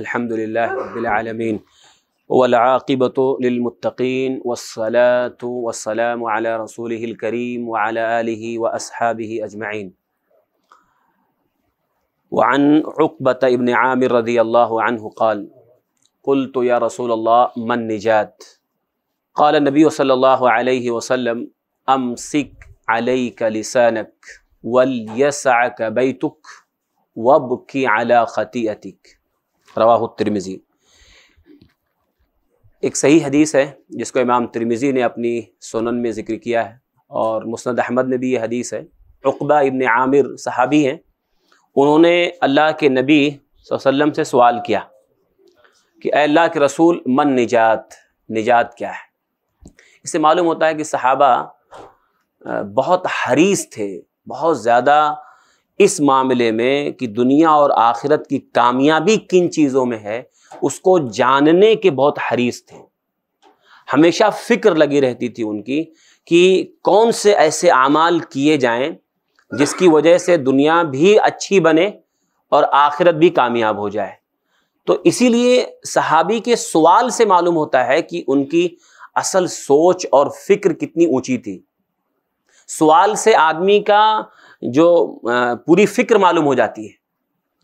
الحمد لله رب العالمين والعاقبة للمتقين والصلاة والسلام على رسوله الكريم وعلى آله وأصحابه أجمعين وعن عقبة ابن عامر رضي الله عنه قال قلت يا رسول الله من نجات قال النبي صلى الله عليه وسلم أمسك عليك لسانك وليسعك بيتك وابكي على خطيئتك रवा तिरमिज़ी एक सही हदीस है जिसको इमाम तिरमिज़ी ने अपनी सोनन में ज़िक्र किया है और मुस्ंद अहमद में भी ये हदीस है अकबा इबन आमिर सहाबी हैं उन्होंने अल्लाह के नबी वसल्लम से सवाल किया कि अल्लाह के रसूल मन निजात निजात क्या है इससे मालूम होता है कि सहाबा बहुत हरीस थे बहुत ज़्यादा इस मामले में कि दुनिया और आखिरत की कामयाबी किन चीज़ों में है उसको जानने के बहुत हरीस थे हमेशा फिक्र लगी रहती थी उनकी कि कौन से ऐसे अमाल किए जाएं जिसकी वजह से दुनिया भी अच्छी बने और आखिरत भी कामयाब हो जाए तो इसीलिए सहाबी के सवाल से मालूम होता है कि उनकी असल सोच और फिक्र कितनी ऊंची थी सवाल से आदमी का जो पूरी फिक्र मालूम हो जाती है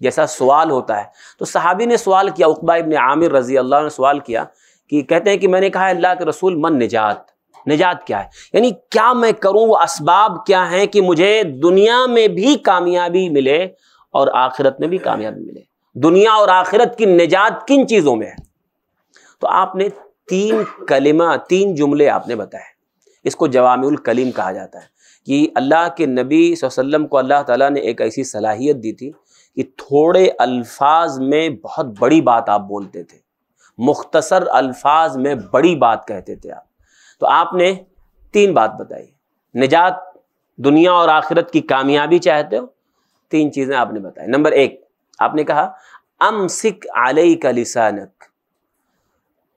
जैसा सवाल होता है तो सहाबी ने सवाल किया उकबा इबन आमिर रजी अल्लाह ने सवाल किया कि कहते हैं कि मैंने कहा अल्लाह के रसूल मन निजात निजात क्या है यानी क्या मैं करूं वो असबाब क्या हैं कि मुझे दुनिया में भी कामयाबी मिले और आखिरत में भी कामयाबी मिले दुनिया और आखिरत की निजात किन चीज़ों में है तो आपने तीन कलिमा तीन जुमले आपने बताए इसको जवामुल कलीम कहा जाता है कि अल्लाह के नबी वसल्लम को अल्लाह ताला ने एक ऐसी सलाहियत दी थी कि थोड़े अल्फाज में बहुत बड़ी बात आप बोलते थे मुख्तसर अल्फाज में बड़ी बात कहते थे आप तो आपने तीन बात बताई निजात दुनिया और आखिरत की कामयाबी चाहते हो तीन चीज़ें आपने बताई नंबर एक आपने कहा अम सिक आलई का लिसानक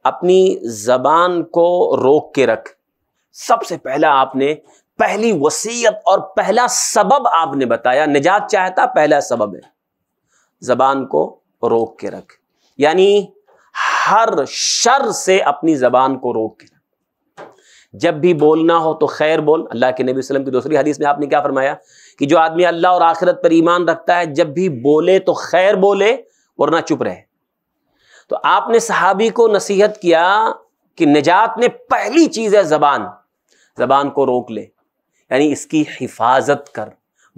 अपनी ज़बान को रोक के रख सबसे पहला आपने पहली वसीयत और पहला सबब आपने बताया निजात चाहता पहला सबब है जबान को रोक के रख यानी हर शर से अपनी जबान को रोक के रख जब भी बोलना हो तो खैर बोल अल्लाह के नबी वसलम की दूसरी हदीस में आपने क्या फरमाया कि जो आदमी अल्लाह और आखिरत पर ईमान रखता है जब भी बोले तो खैर बोले वरना चुप रहे तो आपने सहाबी को नसीहत किया कि निजात ने पहली चीज़ है ज़बान ज़बान को रोक ले यानी इसकी हिफाजत कर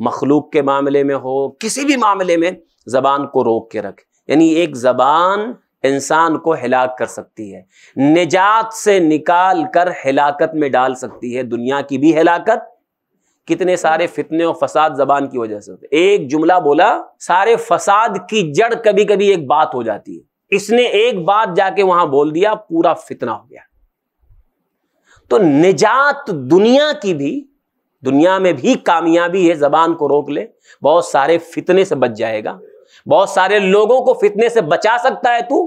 मखलूक के मामले में हो किसी भी मामले में ज़बान को रोक के रख यानी एक ज़बान इंसान को हिलाक कर सकती है निजात से निकाल कर हिलाकत में डाल सकती है दुनिया की भी हिलाकत कितने सारे फितने और फसाद जबान की वजह से होते एक जुमला बोला सारे फसाद की जड़ कभी कभी एक बात हो जाती है इसने एक बात जाके वहां बोल दिया पूरा फितना हो गया तो निजात दुनिया की भी दुनिया में भी कामयाबी है ज़बान को रोक ले बहुत सारे फितने से बच जाएगा बहुत सारे लोगों को फितने से बचा सकता है तू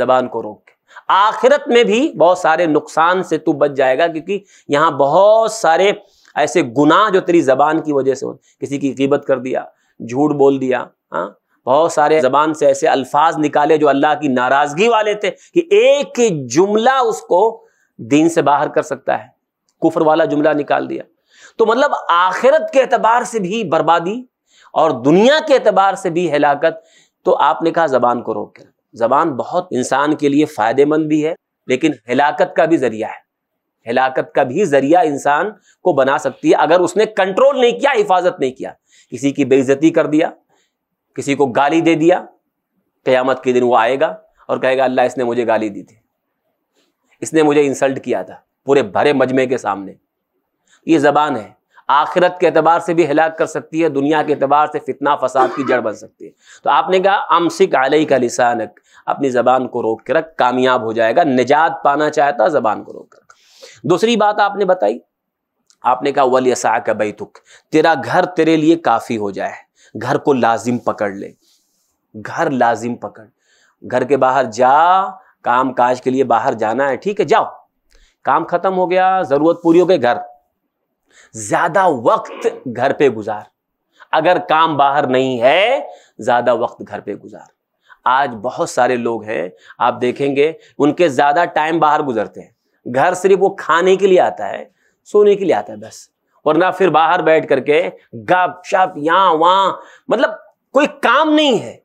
ज़बान को रोक के आखिरत में भी बहुत सारे नुकसान से तू बच जाएगा क्योंकि यहाँ बहुत सारे ऐसे गुनाह जो तेरी ज़बान की वजह से हो किसी की कीमत कर दिया झूठ बोल दिया हाँ बहुत सारे ज़बान से ऐसे अल्फाज निकाले जो अल्लाह की नाराज़गी वाले थे कि एक जुमला उसको दीन से बाहर कर सकता है कुफर वाला जुमला निकाल दिया तो मतलब आखिरत के एतबार से भी बर्बादी और दुनिया के एतबार से भी हलाकत तो आपने कहा जबान को रोक कर जबान बहुत इंसान के लिए फ़ायदेमंद भी है लेकिन हिलाकत का भी ज़रिया है हिलात का भी ज़रिया इंसान को बना सकती है अगर उसने कंट्रोल नहीं किया हिफाजत नहीं किया किसी की बेइज्जती कर दिया किसी को गाली दे दिया क़यामत के दिन वो आएगा और कहेगा अल्लाह इसने मुझे गाली दी थी इसने मुझे इंसल्ट किया था पूरे भरे मजमे के सामने ये ज़बान है आखिरत के अतबार से भी हिलाक कर सकती है दुनिया के अतबार से फितना फसाद की जड़ बन सकती है तो आपने कहा आमसिक आलई का लिसानक अपनी ज़बान को रोक कर रख कामयाब हो जाएगा निजात पाना चाहता ज़बान को रोक कर रख दूसरी बात आपने बताई आपने कहा वल यसा का बैतुक तेरा घर तेरे लिए काफ़ी हो जाए घर को लाजिम पकड़ ले घर लाजिम पकड़ घर के बाहर जा काम काज के लिए बाहर जाना है ठीक है जाओ काम ख़त्म हो गया ज़रूरत पूरी हो गई घर ज्यादा वक्त घर पे गुजार अगर काम बाहर नहीं है ज्यादा वक्त घर पे गुजार आज बहुत सारे लोग हैं आप देखेंगे उनके ज्यादा टाइम बाहर गुजरते हैं घर सिर्फ वो खाने के लिए आता है सोने के लिए आता है बस और ना फिर बाहर बैठ करके गप शप यहां वहां मतलब कोई काम नहीं है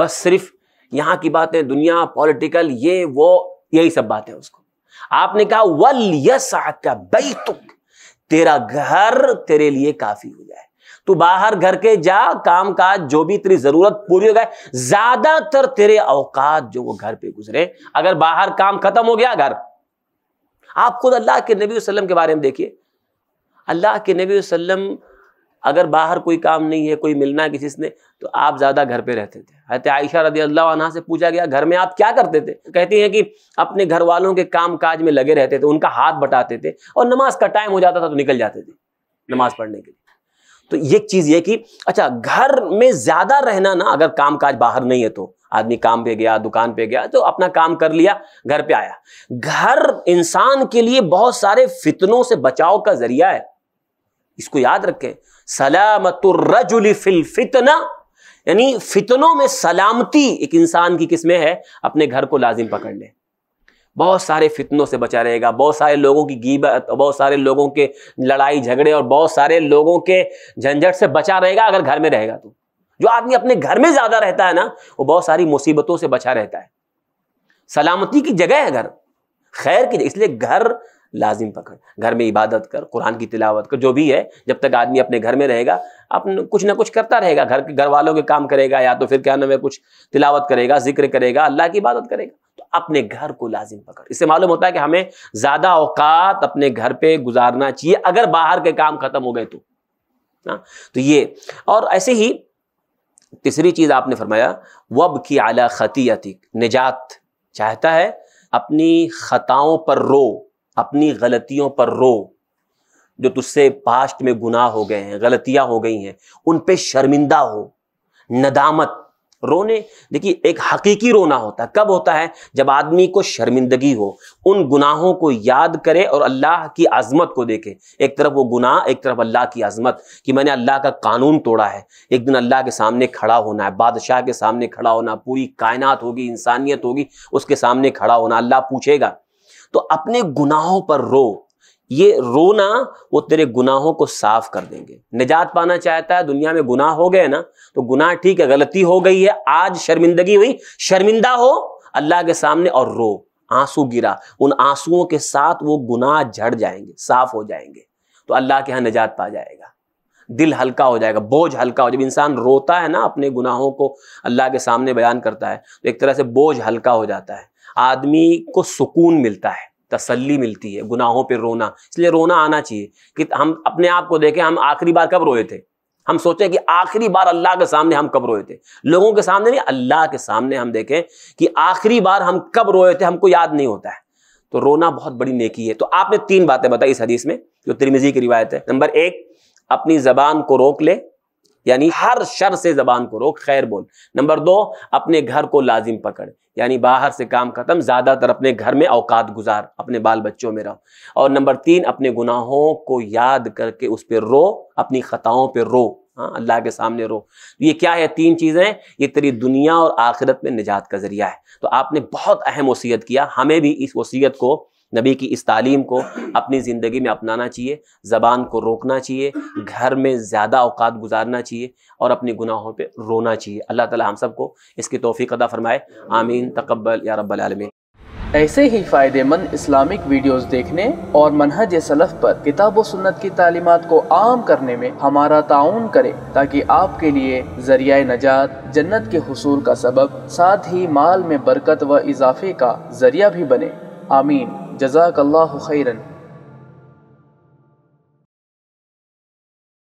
बस सिर्फ यहां की बातें दुनिया पॉलिटिकल ये वो यही सब बातें उसको आपने कहा वल यस का बैतुक तेरा घर तेरे लिए काफी हो जाए तू बाहर घर के जा काम काज जो भी तेरी जरूरत पूरी हो जाए ज्यादातर तेरे औकात जो वो घर पे गुजरे अगर बाहर काम खत्म हो गया घर आप खुद अल्लाह के नबी वसल्लम के बारे में देखिए अल्लाह के नबी वसल्लम अगर बाहर कोई काम नहीं है कोई मिलना है किसी से तो आप ज़्यादा घर पे रहते थे हत आयशा रदी अल्लाह से पूछा गया घर में आप क्या करते थे कहती हैं कि अपने घर वालों के काम काज में लगे रहते थे उनका हाथ बटाते थे और नमाज का टाइम हो जाता था तो निकल जाते थे नमाज पढ़ने के लिए तो एक चीज़ ये कि अच्छा घर में ज़्यादा रहना ना अगर काम काज बाहर नहीं है तो आदमी काम पे गया दुकान पे गया तो अपना काम कर लिया घर पे आया घर इंसान के लिए बहुत सारे फितनों से बचाव का जरिया है इसको याद रखें सलामतुर्रजुल फितना यानी फितनों में सलामती एक इंसान की किस्में है अपने घर को लाजिम पकड़ ले बहुत सारे फितनों से बचा रहेगा बहुत सारे लोगों की गीबत बहुत सारे लोगों के लड़ाई झगड़े और बहुत सारे लोगों के झंझट से बचा रहेगा अगर घर में रहेगा तो जो आदमी अपने घर में ज्यादा रहता है ना वो बहुत सारी मुसीबतों से बचा रहता है सलामती की जगह है घर खैर की इसलिए घर लाजिम पकड़ घर में इबादत कर कुरान की तिलावत कर जो भी है जब तक आदमी अपने घर में रहेगा अपने कुछ ना कुछ करता रहेगा घर के घर वालों के काम करेगा या तो फिर क्या नाम है कुछ तिलावत करेगा जिक्र करेगा अल्लाह की इबादत करेगा तो अपने घर को लाजिम पकड़ इससे मालूम होता है कि हमें ज़्यादा औकात अपने घर पर गुजारना चाहिए अगर बाहर के काम ख़त्म हो गए तो ना हाँ, तो ये और ऐसे ही तीसरी चीज़ आपने फरमाया वब की आला खती निजात चाहता है अपनी खताओं पर रो अपनी गलतियों पर रो जो तुझसे पास्ट में गुनाह हो गए हैं गलतियां हो गई हैं उन पे शर्मिंदा हो नदामत रोने देखिए एक हकीकी रोना होता है कब होता है जब आदमी को शर्मिंदगी हो उन गुनाहों को याद करे और अल्लाह की आज़मत को देखे एक तरफ वो गुनाह एक तरफ अल्लाह की आज़मत कि मैंने अल्लाह का कानून तोड़ा है एक दिन अल्लाह के सामने खड़ा होना है बादशाह के सामने खड़ा होना पूरी कायनात होगी इंसानियत होगी उसके सामने खड़ा होना अल्लाह पूछेगा तो अपने गुनाहों पर रो ये रोना वो तेरे गुनाहों को साफ कर देंगे निजात पाना चाहता है दुनिया में गुनाह हो गए ना तो गुनाह ठीक है गलती हो गई है आज शर्मिंदगी हुई शर्मिंदा हो अल्लाह के सामने और रो आंसू गिरा उन आंसुओं के साथ वो गुनाह झड़ जाएंगे साफ हो जाएंगे तो अल्लाह के यहाँ निजात पा जाएगा दिल हल्का हो जाएगा बोझ हल्का हो जब इंसान रोता है ना अपने गुनाहों को अल्लाह के सामने बयान करता है तो एक तरह से बोझ हल्का हो जाता है आदमी को सुकून मिलता है तसल्ली मिलती है गुनाहों पर रोना इसलिए रोना आना चाहिए कि हम अपने आप को देखें हम आखिरी बार कब रोए थे हम सोचें कि आखिरी बार अल्लाह के सामने हम कब रोए थे लोगों के सामने नहीं अल्लाह के सामने हम देखें कि आखिरी बार हम कब रोए थे हमको याद नहीं होता है तो रोना बहुत बड़ी नेकी है तो आपने तीन बातें बताई इस हदीस में जो त्रिमिजी की रिवायत है नंबर एक अपनी जबान को रोक ले यानी हर शर से जबान को रोक खैर बोल नंबर दो अपने घर को लाजिम पकड़ यानी बाहर से काम खत्म ज़्यादातर अपने घर में औकात गुजार अपने बाल बच्चों में रहो और नंबर तीन अपने गुनाहों को याद करके उस पर रो अपनी ख़ताओं पर रो हाँ अल्लाह के सामने रो ये क्या है तीन चीज़ें ये तेरी दुनिया और आखिरत में निजात का ज़रिया है तो आपने बहुत अहम वसीयत किया हमें भी इस वसीयत को नबी की इस तालीम को अपनी ज़िंदगी में अपनाना चाहिए ज़बान को रोकना चाहिए घर में ज़्यादा अवकात गुजारना चाहिए और अपने गुनाहों पर रोना चाहिए अल्लाह ताला हम सबको इसकी तोफ़ी अदा फ़रमाए आमीन तकबल या रबालमीन ऐसे ही फ़ायदेमंद इस्लामिक वीडियोस देखने और मनहज सलफ़ पर किताब सुन्नत की तालीमत को आम करने में हमारा ताउन करें ताकि आपके लिए जरिया नजात जन्नत के हसूल का सबब साथ ही माल में बरकत व इजाफे का जरिया भी बने आमीन جزاك الله خيرا